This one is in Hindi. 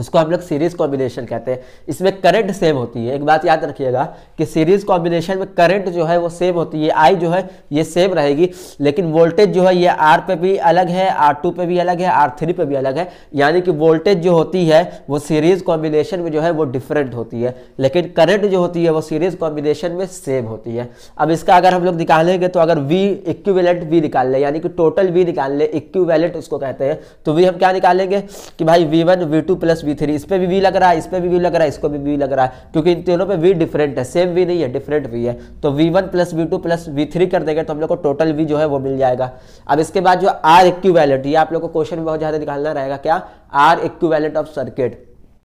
उसको हम लोग सीरीज़ कॉम्बिनेशन कहते हैं इसमें करंट सेम होती है एक बात याद रखिएगा कि सीरीज़ कॉम्बिनेशन में करंट जो है वो सेम होती है आई जो है ये सेम रहेगी लेकिन वोल्टेज जो है ये आर पे भी अलग है आर टू पे भी अलग है आर थ्री पे भी अलग है यानी कि वोल्टेज जो होती है वो सीरीज़ कॉम्बिनेशन में जो है वो डिफरेंट होती है लेकिन करंट जो होती है वो सीरीज़ कॉम्बिनेशन में सेम होती है अब इसका अगर हम लोग निकालेंगे तो अगर वी इक्विवेलेंट वी निकाल लें यानी कि टोटल वी निकाल लें इक्विवेलेंट उसको कहते हैं तो वी हम क्या निकालेंगे कि भाई V one V two plus V three इस पर भी वी लग रहा है इस पर भी वी लग रहा है इसको भी वी लग रहा है क्योंकि इन तीनों पे वी डिफरेंट है सेम वी नहीं है डिफरेंट वी है तो V one plus V two plus V three कर देंगे तो हम लोग को टोटल वी जो है वो मिल जाएगा अब इसके बाद जो आर इक्वैलेंट ये आप लोग को क्वेश्चन बहुत ज़्यादा निकालना रहेगा क्या आर इक्वैलेंट ऑफ सर्किट